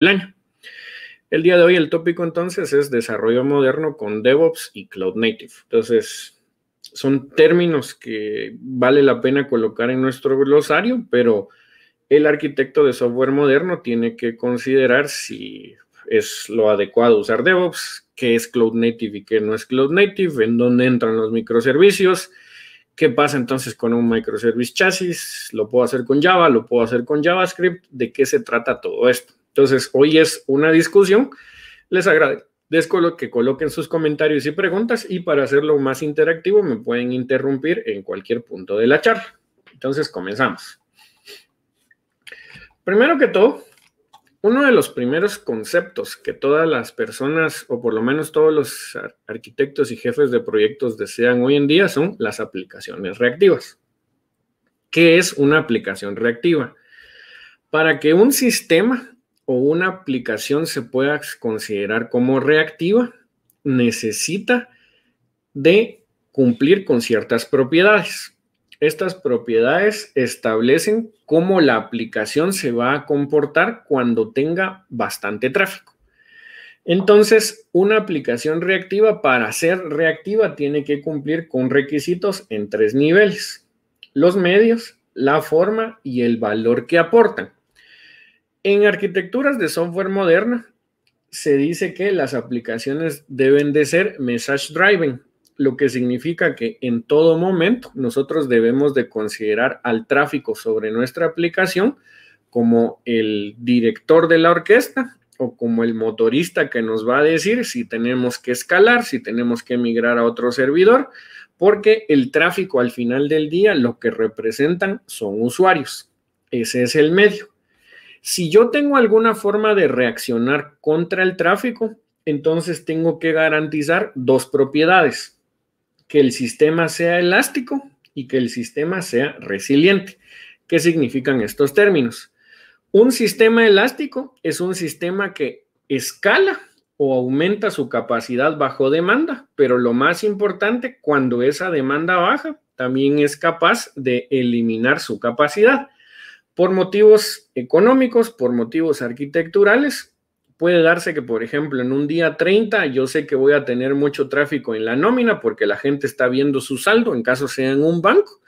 el año. El día de hoy el tópico entonces es desarrollo moderno con DevOps y Cloud Native. Entonces, son términos que vale la pena colocar en nuestro glosario, pero el arquitecto de software moderno tiene que considerar si es lo adecuado usar DevOps, qué es Cloud Native y qué no es Cloud Native, en dónde entran los microservicios, qué pasa entonces con un microservice chasis, lo puedo hacer con Java, lo puedo hacer con JavaScript, de qué se trata todo esto. Entonces, hoy es una discusión. Les agradezco que coloquen sus comentarios y preguntas y para hacerlo más interactivo me pueden interrumpir en cualquier punto de la charla. Entonces, comenzamos. Primero que todo, uno de los primeros conceptos que todas las personas, o por lo menos todos los arquitectos y jefes de proyectos desean hoy en día son las aplicaciones reactivas. ¿Qué es una aplicación reactiva? Para que un sistema o una aplicación se pueda considerar como reactiva, necesita de cumplir con ciertas propiedades. Estas propiedades establecen cómo la aplicación se va a comportar cuando tenga bastante tráfico. Entonces, una aplicación reactiva para ser reactiva tiene que cumplir con requisitos en tres niveles. Los medios, la forma y el valor que aportan. En arquitecturas de software moderna se dice que las aplicaciones deben de ser message driving, lo que significa que en todo momento nosotros debemos de considerar al tráfico sobre nuestra aplicación como el director de la orquesta o como el motorista que nos va a decir si tenemos que escalar, si tenemos que migrar a otro servidor, porque el tráfico al final del día lo que representan son usuarios. Ese es el medio. Si yo tengo alguna forma de reaccionar contra el tráfico, entonces tengo que garantizar dos propiedades, que el sistema sea elástico y que el sistema sea resiliente. ¿Qué significan estos términos? Un sistema elástico es un sistema que escala o aumenta su capacidad bajo demanda, pero lo más importante, cuando esa demanda baja, también es capaz de eliminar su capacidad. Por motivos económicos, por motivos arquitecturales, puede darse que, por ejemplo, en un día 30 yo sé que voy a tener mucho tráfico en la nómina porque la gente está viendo su saldo, en caso sea en un banco.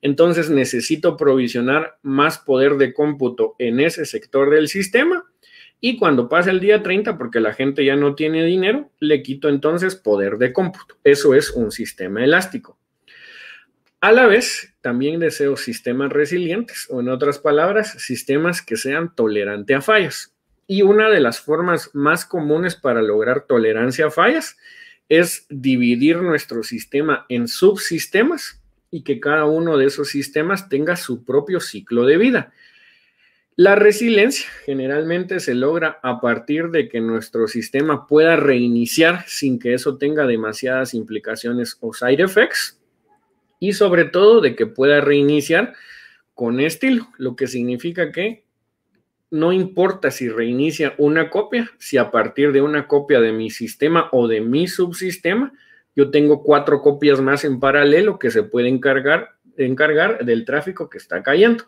Entonces necesito provisionar más poder de cómputo en ese sector del sistema y cuando pasa el día 30, porque la gente ya no tiene dinero, le quito entonces poder de cómputo. Eso es un sistema elástico. A la vez, también deseo sistemas resilientes o en otras palabras, sistemas que sean tolerantes a fallas. Y una de las formas más comunes para lograr tolerancia a fallas es dividir nuestro sistema en subsistemas y que cada uno de esos sistemas tenga su propio ciclo de vida. La resiliencia generalmente se logra a partir de que nuestro sistema pueda reiniciar sin que eso tenga demasiadas implicaciones o side effects y sobre todo de que pueda reiniciar con estilo, lo que significa que no importa si reinicia una copia, si a partir de una copia de mi sistema o de mi subsistema, yo tengo cuatro copias más en paralelo que se pueden cargar, encargar del tráfico que está cayendo.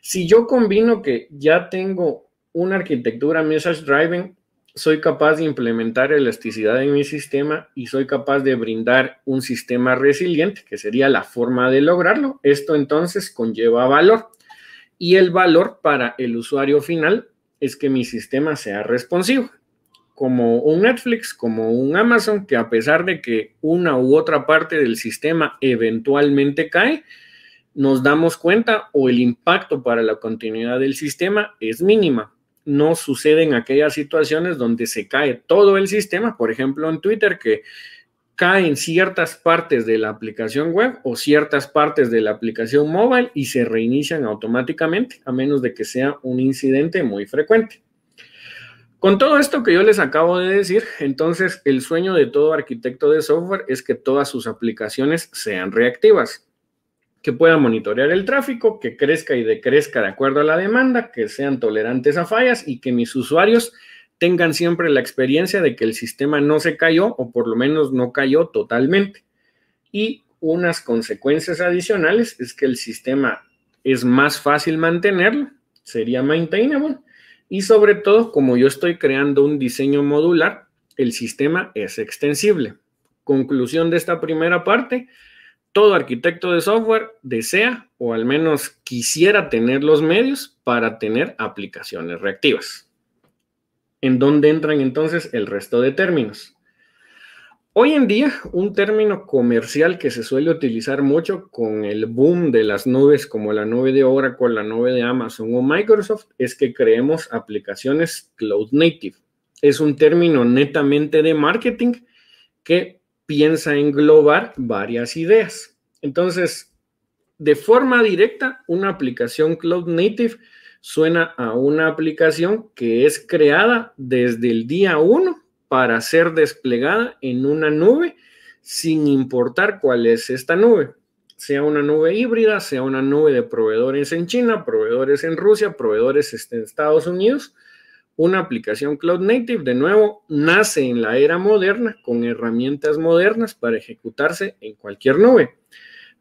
Si yo combino que ya tengo una arquitectura message driving soy capaz de implementar elasticidad en mi sistema y soy capaz de brindar un sistema resiliente, que sería la forma de lograrlo. Esto entonces conlleva valor. Y el valor para el usuario final es que mi sistema sea responsivo, como un Netflix, como un Amazon, que a pesar de que una u otra parte del sistema eventualmente cae, nos damos cuenta o el impacto para la continuidad del sistema es mínima, no suceden aquellas situaciones donde se cae todo el sistema, por ejemplo en Twitter, que caen ciertas partes de la aplicación web o ciertas partes de la aplicación móvil y se reinician automáticamente, a menos de que sea un incidente muy frecuente. Con todo esto que yo les acabo de decir, entonces el sueño de todo arquitecto de software es que todas sus aplicaciones sean reactivas que pueda monitorear el tráfico, que crezca y decrezca de acuerdo a la demanda, que sean tolerantes a fallas y que mis usuarios tengan siempre la experiencia de que el sistema no se cayó o por lo menos no cayó totalmente. Y unas consecuencias adicionales es que el sistema es más fácil mantenerlo, sería maintainable y sobre todo como yo estoy creando un diseño modular, el sistema es extensible. Conclusión de esta primera parte, todo arquitecto de software desea o al menos quisiera tener los medios para tener aplicaciones reactivas. ¿En dónde entran entonces el resto de términos? Hoy en día, un término comercial que se suele utilizar mucho con el boom de las nubes como la nube de Oracle, la nube de Amazon o Microsoft es que creemos aplicaciones cloud native. Es un término netamente de marketing que piensa englobar varias ideas. Entonces, de forma directa, una aplicación cloud native suena a una aplicación que es creada desde el día 1 para ser desplegada en una nube sin importar cuál es esta nube, sea una nube híbrida, sea una nube de proveedores en China, proveedores en Rusia, proveedores en Estados Unidos una aplicación cloud native, de nuevo, nace en la era moderna con herramientas modernas para ejecutarse en cualquier nube.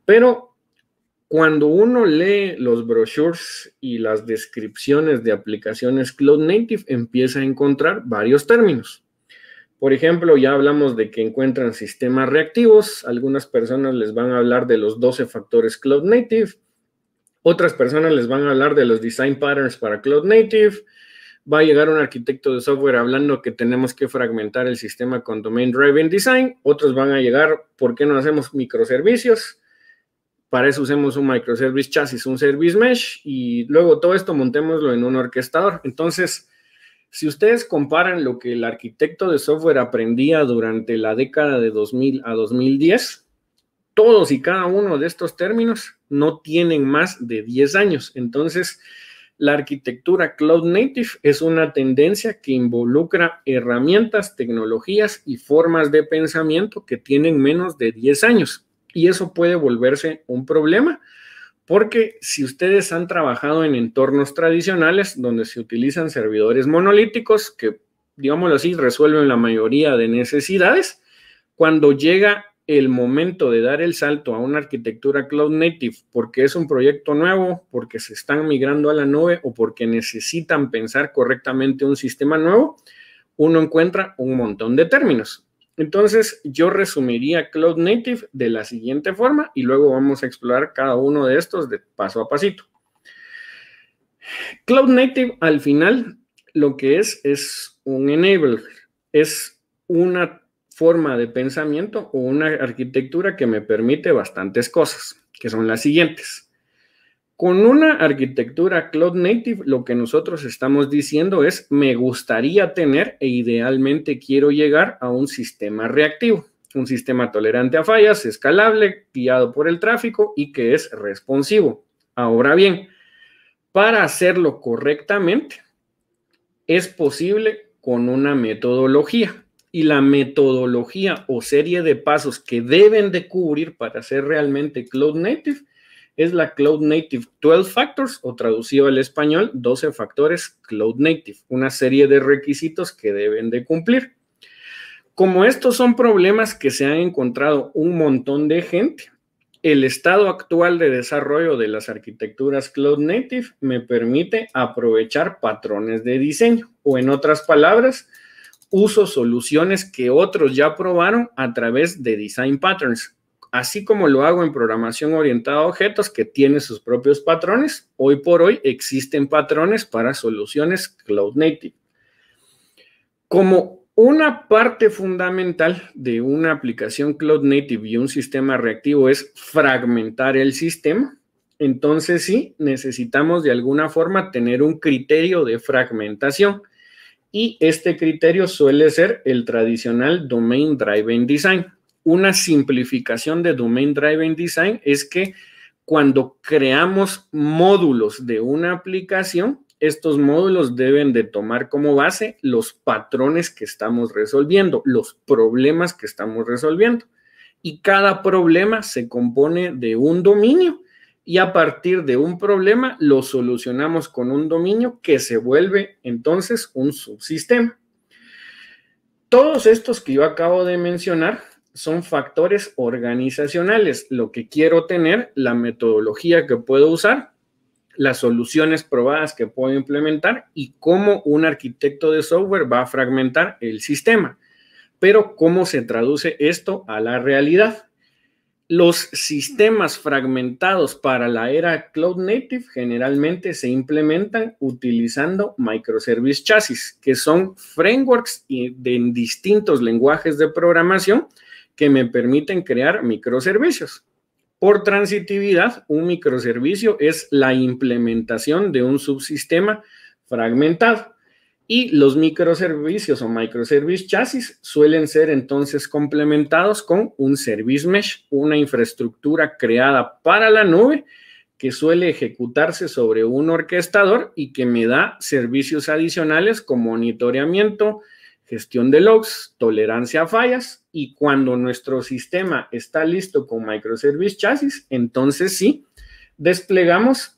Pero cuando uno lee los brochures y las descripciones de aplicaciones cloud native, empieza a encontrar varios términos. Por ejemplo, ya hablamos de que encuentran sistemas reactivos, algunas personas les van a hablar de los 12 factores cloud native, otras personas les van a hablar de los design patterns para cloud native, va a llegar un arquitecto de software hablando que tenemos que fragmentar el sistema con Domain Driven Design, otros van a llegar, ¿por qué no hacemos microservicios? Para eso usemos un microservice chasis, un service mesh y luego todo esto montémoslo en un orquestador. Entonces, si ustedes comparan lo que el arquitecto de software aprendía durante la década de 2000 a 2010, todos y cada uno de estos términos no tienen más de 10 años. Entonces, la arquitectura cloud native es una tendencia que involucra herramientas, tecnologías y formas de pensamiento que tienen menos de 10 años. Y eso puede volverse un problema porque si ustedes han trabajado en entornos tradicionales donde se utilizan servidores monolíticos que, digámoslo así, resuelven la mayoría de necesidades, cuando llega el momento de dar el salto a una arquitectura cloud native porque es un proyecto nuevo, porque se están migrando a la nube o porque necesitan pensar correctamente un sistema nuevo, uno encuentra un montón de términos. Entonces, yo resumiría cloud native de la siguiente forma y luego vamos a explorar cada uno de estos de paso a pasito. Cloud native al final lo que es es un enable es una forma de pensamiento o una arquitectura que me permite bastantes cosas, que son las siguientes. Con una arquitectura cloud native, lo que nosotros estamos diciendo es, me gustaría tener e idealmente quiero llegar a un sistema reactivo, un sistema tolerante a fallas, escalable, guiado por el tráfico y que es responsivo. Ahora bien, para hacerlo correctamente, es posible con una metodología y la metodología o serie de pasos que deben de cubrir para ser realmente cloud native es la Cloud Native 12 Factors o traducido al español 12 factores Cloud Native, una serie de requisitos que deben de cumplir. Como estos son problemas que se han encontrado un montón de gente, el estado actual de desarrollo de las arquitecturas Cloud Native me permite aprovechar patrones de diseño o en otras palabras, uso soluciones que otros ya probaron a través de design patterns. Así como lo hago en programación orientada a objetos que tiene sus propios patrones, hoy por hoy existen patrones para soluciones cloud native. Como una parte fundamental de una aplicación cloud native y un sistema reactivo es fragmentar el sistema, entonces sí necesitamos de alguna forma tener un criterio de fragmentación y este criterio suele ser el tradicional Domain Driven Design. Una simplificación de Domain Driven Design es que cuando creamos módulos de una aplicación, estos módulos deben de tomar como base los patrones que estamos resolviendo, los problemas que estamos resolviendo. Y cada problema se compone de un dominio y a partir de un problema lo solucionamos con un dominio que se vuelve entonces un subsistema. Todos estos que yo acabo de mencionar son factores organizacionales, lo que quiero tener, la metodología que puedo usar, las soluciones probadas que puedo implementar y cómo un arquitecto de software va a fragmentar el sistema. Pero ¿cómo se traduce esto a la realidad? Los sistemas fragmentados para la era Cloud Native generalmente se implementan utilizando microservice chasis, que son frameworks en distintos lenguajes de programación que me permiten crear microservicios. Por transitividad, un microservicio es la implementación de un subsistema fragmentado. Y los microservicios o microservice chasis suelen ser entonces complementados con un service mesh, una infraestructura creada para la nube que suele ejecutarse sobre un orquestador y que me da servicios adicionales como monitoreamiento, gestión de logs, tolerancia a fallas y cuando nuestro sistema está listo con microservice chasis, entonces sí, desplegamos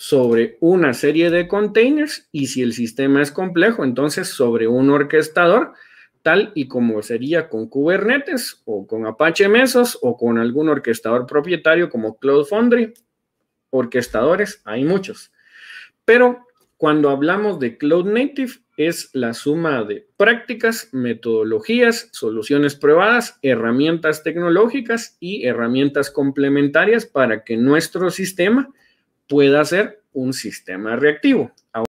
sobre una serie de containers y si el sistema es complejo, entonces sobre un orquestador, tal y como sería con Kubernetes o con Apache Mesos o con algún orquestador propietario como Cloud Foundry. Orquestadores hay muchos. Pero cuando hablamos de Cloud Native es la suma de prácticas, metodologías, soluciones probadas, herramientas tecnológicas y herramientas complementarias para que nuestro sistema pueda ser un sistema reactivo.